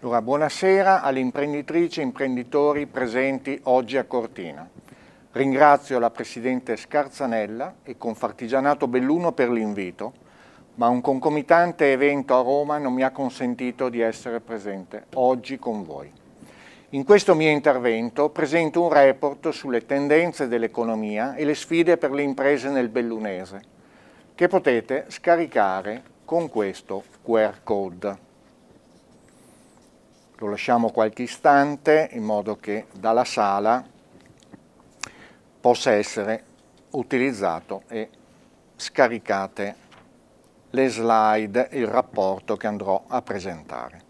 Allora, buonasera alle imprenditrici e imprenditori presenti oggi a Cortina. Ringrazio la Presidente Scarzanella e Confartigianato Belluno per l'invito, ma un concomitante evento a Roma non mi ha consentito di essere presente oggi con voi. In questo mio intervento presento un report sulle tendenze dell'economia e le sfide per le imprese nel bellunese, che potete scaricare con questo QR code lo lasciamo qualche istante in modo che dalla sala possa essere utilizzato e scaricate le slide il rapporto che andrò a presentare.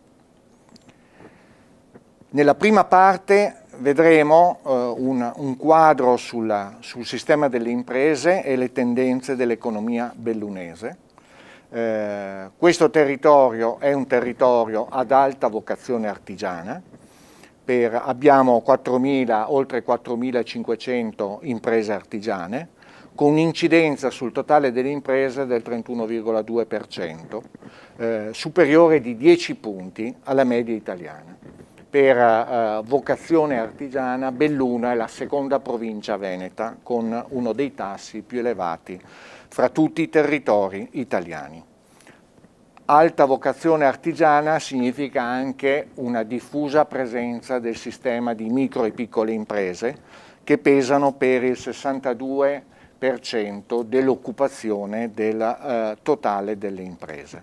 Nella prima parte vedremo eh, un, un, quadro sulla, sul sistema delle imprese e le tendenze dell'economia bellunese eh, questo territorio è un territorio ad alta vocazione artigiana, per, abbiamo 4.000, oltre 4.500 imprese artigiane, con un'incidenza sul totale delle imprese del 31,2%, eh, superiore di 10 punti alla media italiana. Per eh, vocazione artigiana Belluna è la seconda provincia veneta con uno dei tassi più elevati fra tutti i territori italiani. Alta vocazione artigiana significa anche una diffusa presenza del sistema di micro e piccole imprese che pesano per il 62% dell'occupazione del eh, totale delle imprese.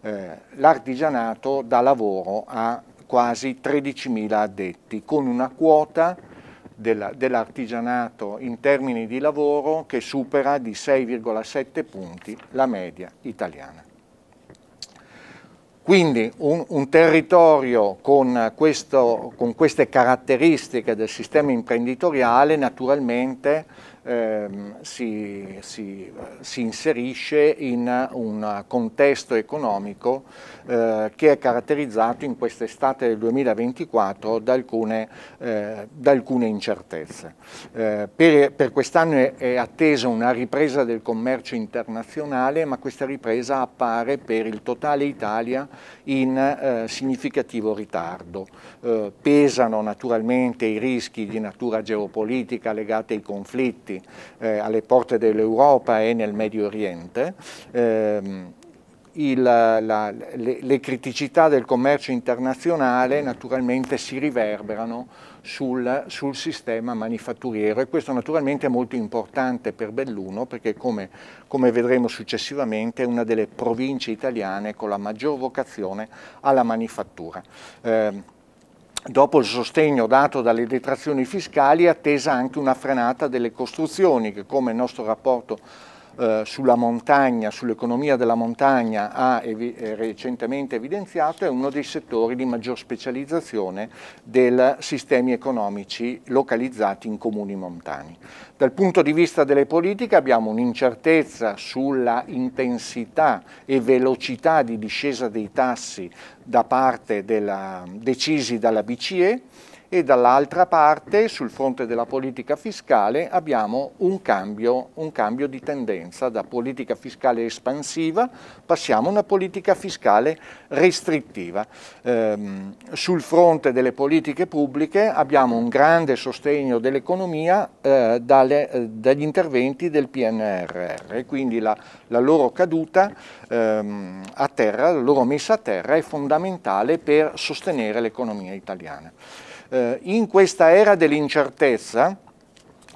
Eh, L'artigianato dà lavoro a quasi 13.000 addetti con una quota dell'artigianato in termini di lavoro che supera di 6,7 punti la media italiana. Quindi un, un territorio con, questo, con, queste caratteristiche del sistema imprenditoriale naturalmente ehm, si, si, si, inserisce in un contesto economico eh, che è caratterizzato in quest'estate del 2024 da alcune, eh, da alcune incertezze. Eh, per, per quest'anno è, è attesa una ripresa del commercio internazionale, ma questa ripresa appare per il totale Italia in eh, significativo ritardo. Eh, pesano naturalmente i rischi di natura geopolitica legati ai conflitti, Uniti eh, alle porte dell'Europa e nel Medio Oriente, ehm, il, la, le, le, criticità del commercio internazionale naturalmente si riverberano sul, sul, sistema manifatturiero e questo naturalmente è molto importante per Belluno perché come, come, vedremo successivamente è una delle province italiane con la maggior vocazione alla manifattura. Eh, Dopo il sostegno dato dalle detrazioni fiscali è attesa anche una frenata delle costruzioni che come il nostro rapporto eh, sulla montagna, sull'economia della montagna ha evi eh, recentemente evidenziato, è uno dei settori di maggior specializzazione dei sistemi economici localizzati in comuni montani. Dal punto di vista delle politiche abbiamo un'incertezza sulla intensità e velocità di discesa dei tassi da parte della, decisi dalla BCE, e dall'altra parte sul fronte della politica fiscale abbiamo un cambio, un cambio di tendenza da politica fiscale espansiva passiamo a una politica fiscale restrittiva. Ehm, sul fronte delle politiche pubbliche abbiamo un grande sostegno dell'economia eh, eh, dagli interventi del PNRR quindi la, la loro caduta ehm, a terra, la loro messa a terra è fondamentale per sostenere l'economia italiana eh, in questa era dell'incertezza,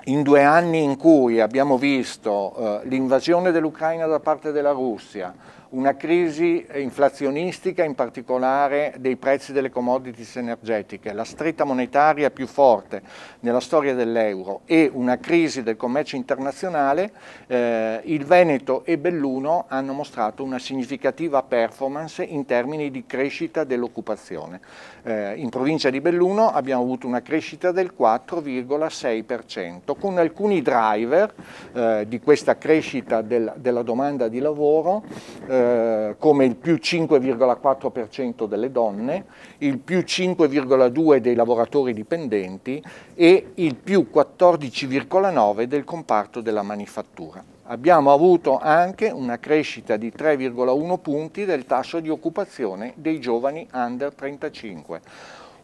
in due anni in cui abbiamo visto eh, l'invasione dell'Ucraina da parte della Russia, una crisi inflazionistica in particolare dei prezzi delle commodities energetiche, la stretta monetaria più forte nella storia dell'euro e una crisi del commercio internazionale, eh, il Veneto e Belluno hanno mostrato una significativa performance in termini di crescita dell'occupazione. Eh, in provincia di Belluno abbiamo avuto una crescita del 4,6% con alcuni driver eh, di questa crescita del, della domanda di lavoro eh, eh, come il più 5,4% delle donne, il più 5,2% dei lavoratori dipendenti e il più 14,9% del comparto della manifattura. Abbiamo avuto anche una crescita di 3,1 punti del tasso di occupazione dei giovani under 35.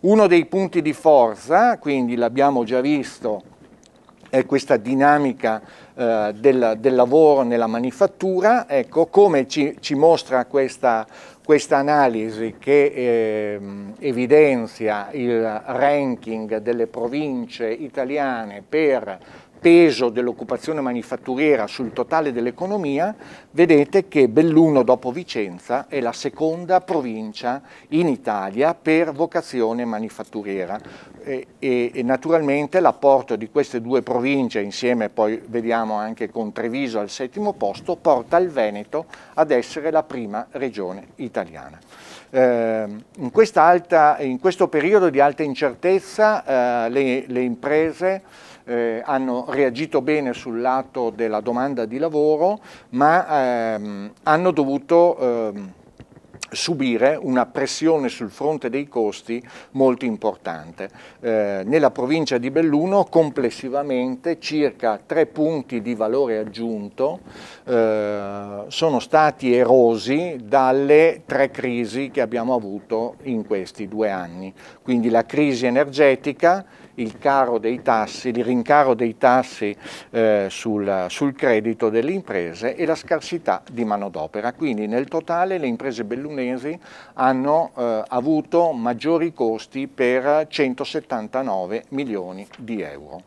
Uno dei punti di forza, quindi l'abbiamo già visto, eh, questa dinamica eh, del, del, lavoro nella manifattura, ecco, come ci, ci mostra questa, questa analisi che eh, evidenzia il ranking delle province italiane per peso dell'occupazione manifatturiera sul totale dell'economia, vedete che Belluno dopo Vicenza è la seconda provincia in Italia per vocazione manifatturiera e, e, e naturalmente l'apporto di queste due province, insieme poi vediamo anche con Treviso al settimo posto, porta il Veneto ad essere la prima regione italiana. Ehm, in, in, questo periodo di alta incertezza eh, le, le imprese eh, hanno reagito bene sul lato della domanda di lavoro, ma ehm, hanno dovuto ehm, subire una pressione sul fronte dei costi molto importante. Eh, nella provincia di Belluno complessivamente circa tre punti di valore aggiunto eh, sono stati erosi dalle tre crisi che abbiamo avuto in questi due anni, quindi la crisi energetica, il caro dei tassi, il rincaro dei tassi eh, sul, sul, credito delle imprese e la scarsità di manodopera. Quindi nel totale le imprese bellunesi hanno eh, avuto maggiori costi per 179 milioni di euro.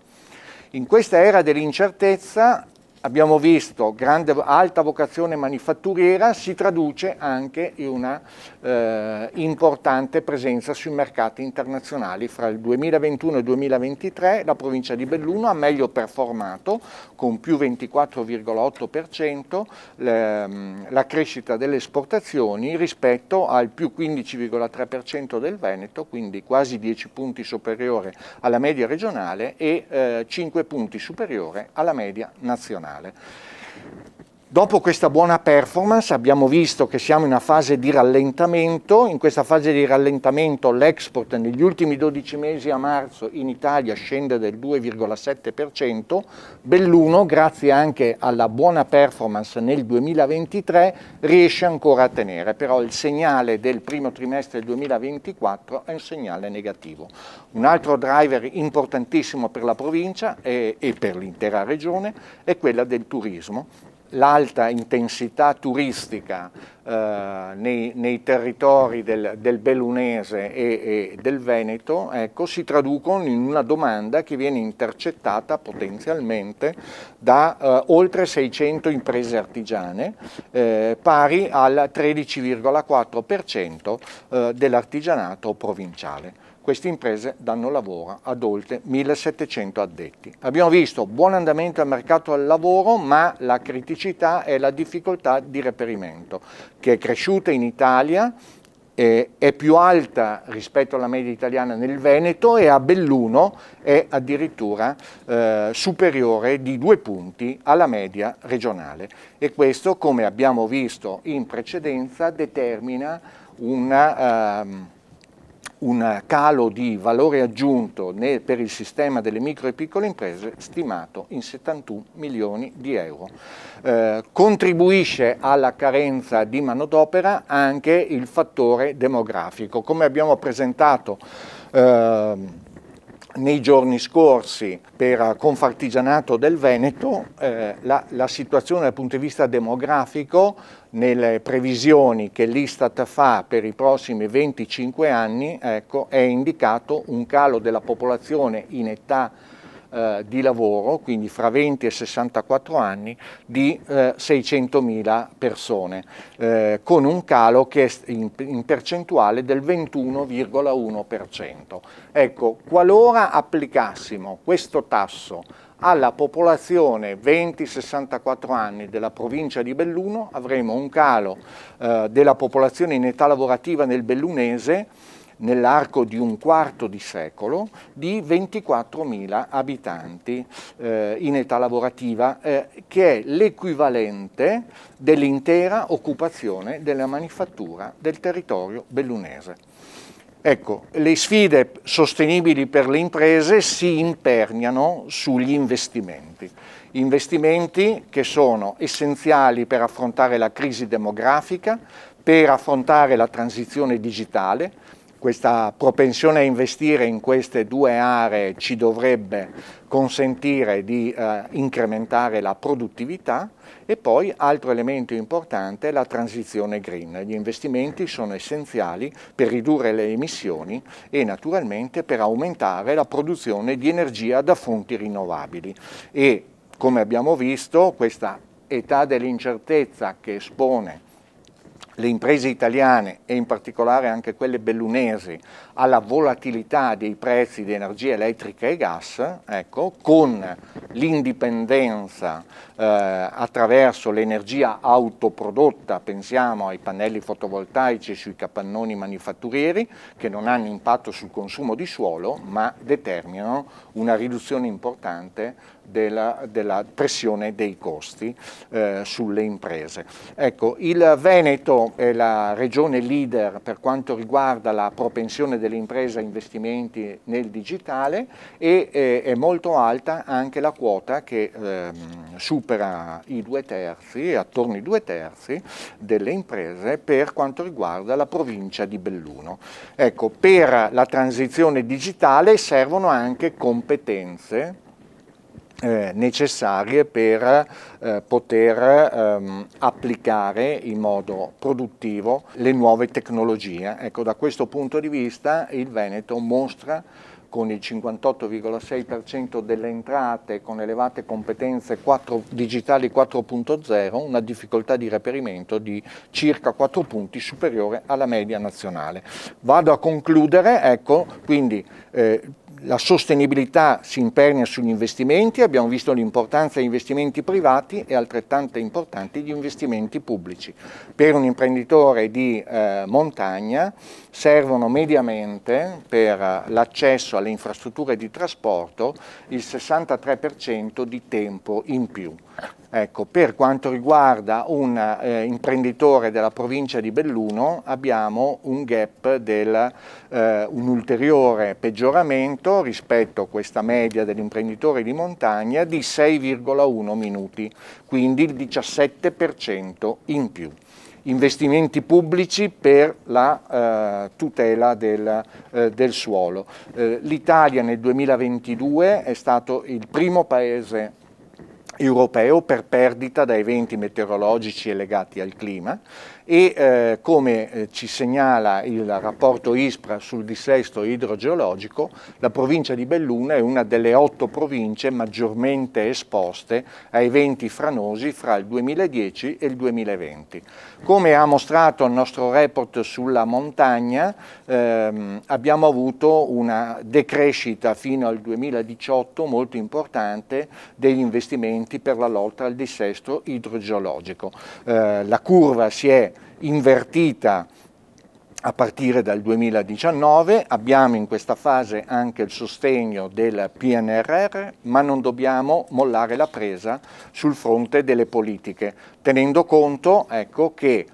In questa era dell'incertezza abbiamo visto grande, alta vocazione manifatturiera si traduce anche in una eh, importante presenza sui mercati internazionali. Fra il 2021 e il 2023 la provincia di Belluno ha meglio performato con più 24,8% la, mm, la crescita delle esportazioni rispetto al più 15,3% del Veneto, quindi quasi 10 punti superiore alla media regionale e eh, 5 punti superiore alla media nazionale mondiale. Dopo questa buona performance abbiamo visto che siamo in una fase di rallentamento, in questa fase di rallentamento l'export negli ultimi 12 mesi a marzo in Italia scende del 2,7%, Belluno grazie anche alla buona performance nel 2023 riesce ancora a tenere, però il segnale del primo trimestre 2024 è un segnale negativo. Un altro driver importantissimo per la provincia e, e per l'intera regione è quella del turismo l'alta intensità turistica eh, nei, nei, territori del, del Bellunese e, e, del Veneto ecco, si traducono in una domanda che viene intercettata potenzialmente da eh, oltre 600 imprese artigiane eh, pari al 13,4% eh, dell'artigianato provinciale. Queste imprese danno lavoro ad oltre 1700 addetti. Abbiamo visto buon andamento al mercato del lavoro, ma la criticità è la difficoltà di reperimento, che è cresciuta in Italia è più alta rispetto alla media italiana nel Veneto e a Belluno è addirittura eh, superiore di due punti alla media regionale e questo come abbiamo visto in precedenza determina una... Ehm, un calo di valore aggiunto nel, per il sistema delle micro e piccole imprese stimato in 71 milioni di euro. Eh, contribuisce alla carenza di manodopera anche il fattore demografico. Come abbiamo presentato eh, nei giorni scorsi per Confartigianato del Veneto, eh, la, la, situazione dal punto di vista demografico nelle previsioni che l'Istat fa per i prossimi 25 anni ecco, è indicato un calo della popolazione in età eh, di lavoro, quindi fra 20 e 64 anni, di eh, 600.000 persone, eh, con un calo che è in, in percentuale del 21,1%. Ecco, qualora applicassimo questo tasso alla popolazione 20-64 anni della provincia di Belluno avremo un calo eh, della popolazione in età lavorativa nel bellunese nell'arco di un quarto di secolo di 24.000 abitanti eh, in età lavorativa, eh, che è l'equivalente dell'intera occupazione della manifattura del territorio bellunese. Ecco, le sfide sostenibili per le imprese si imperniano sugli investimenti, investimenti che sono essenziali per affrontare la crisi demografica, per affrontare la transizione digitale, questa propensione a investire in queste due aree ci dovrebbe consentire di eh, incrementare la produttività e poi altro elemento importante è la transizione green. Gli investimenti sono essenziali per ridurre le emissioni e naturalmente per aumentare la produzione di energia da fonti rinnovabili e come abbiamo visto questa età dell'incertezza che espone le imprese italiane e in particolare anche quelle bellunesi alla volatilità dei prezzi di energia elettrica e gas, ecco, con l'indipendenza eh, attraverso l'energia autoprodotta, pensiamo ai pannelli fotovoltaici sui capannoni manifatturieri che non hanno impatto sul consumo di suolo ma determinano una riduzione importante della, della pressione dei costi eh, sulle imprese. Ecco, il Veneto è la regione leader per quanto riguarda la propensione delle imprese a investimenti nel digitale e eh, è molto alta anche la quota che eh, supera i due terzi, attorno ai due terzi delle imprese per quanto riguarda la provincia di Belluno. Ecco, per la transizione digitale servono anche competenze eh, necessarie per eh, poter ehm, applicare in modo produttivo le nuove tecnologie. Ecco, da questo punto di vista il Veneto mostra con il 58,6% delle entrate con elevate competenze 4, digitali 4.0 una difficoltà di reperimento di circa 4 punti superiore alla media nazionale. Vado a concludere, ecco, quindi eh, la sostenibilità si impernia sugli investimenti, abbiamo visto l'importanza degli investimenti privati e altrettanto importanti gli investimenti pubblici. Per un imprenditore di eh, montagna servono mediamente per l'accesso alle infrastrutture di trasporto il 63% di tempo in più. Ecco, per quanto riguarda un eh, imprenditore della provincia di Belluno abbiamo un gap del eh, un ulteriore peggioramento rispetto a questa media dell'imprenditore di montagna di 6,1 minuti, quindi il 17% in più investimenti pubblici per la eh, tutela del, eh, del suolo. Eh, L'Italia nel 2022 è stato il primo paese europeo per perdita da eventi meteorologici legati al clima e eh, come eh, ci segnala il rapporto ISPRA sul dissesto idrogeologico, la provincia di Belluna è una delle otto province maggiormente esposte a eventi franosi fra il 2010 e il 2020. Come ha mostrato il nostro report sulla montagna, ehm, abbiamo avuto una decrescita fino al 2018 molto importante degli investimenti strumenti per la lotta al dissesto idrogeologico. Eh, la curva si è invertita a partire dal 2019 abbiamo in questa fase anche il sostegno del PNRR, ma non dobbiamo mollare la presa sul fronte delle politiche, tenendo conto ecco, che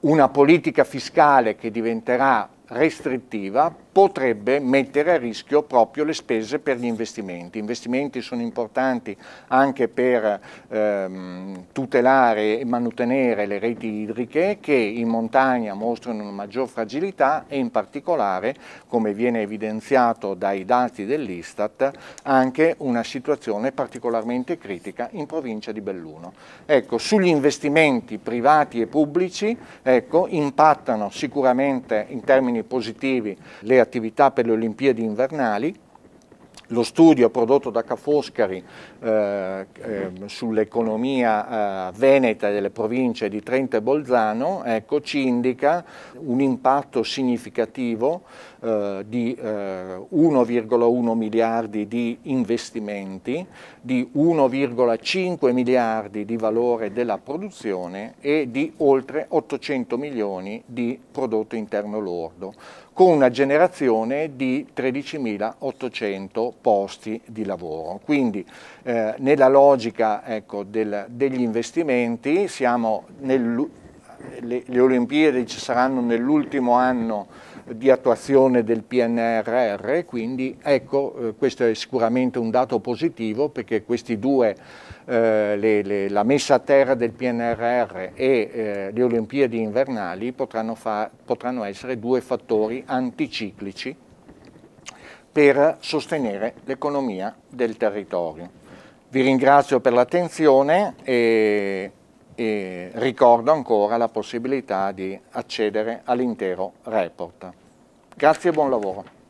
una politica fiscale che diventerà restrittiva potrebbe mettere a rischio proprio le spese per gli investimenti. Gli investimenti sono importanti anche per ehm, tutelare e mantenere le reti idriche che in montagna mostrano una maggior fragilità e in particolare, come viene evidenziato dai dati dell'Istat, anche una situazione particolarmente critica in provincia di Belluno. Ecco, sugli investimenti privati e pubblici ecco, impattano sicuramente in termini positivi le attività per le Olimpiadi invernali, lo studio prodotto da Ca Foscari eh, ehm, sull'economia eh, veneta delle province di Trento e Bolzano ecco, ci indica un impatto significativo eh, di 1,1 eh, miliardi di investimenti, di 1,5 miliardi di valore della produzione e di oltre 800 milioni di prodotto interno lordo, con una generazione di 13.800 posti di lavoro. Quindi eh, nella logica ecco, del, degli investimenti, nel, le, le Olimpiadi ci saranno nell'ultimo anno di attuazione del PNRR, quindi ecco, eh, questo è sicuramente un dato positivo perché questi due, eh, le, le, la messa a terra del PNRR e eh, le Olimpiadi invernali potranno, fa, potranno essere due fattori anticiclici per sostenere l'economia del territorio. Vi ringrazio per l'attenzione e, e ricordo ancora la possibilità di accedere all'intero report. Grazie e buon lavoro.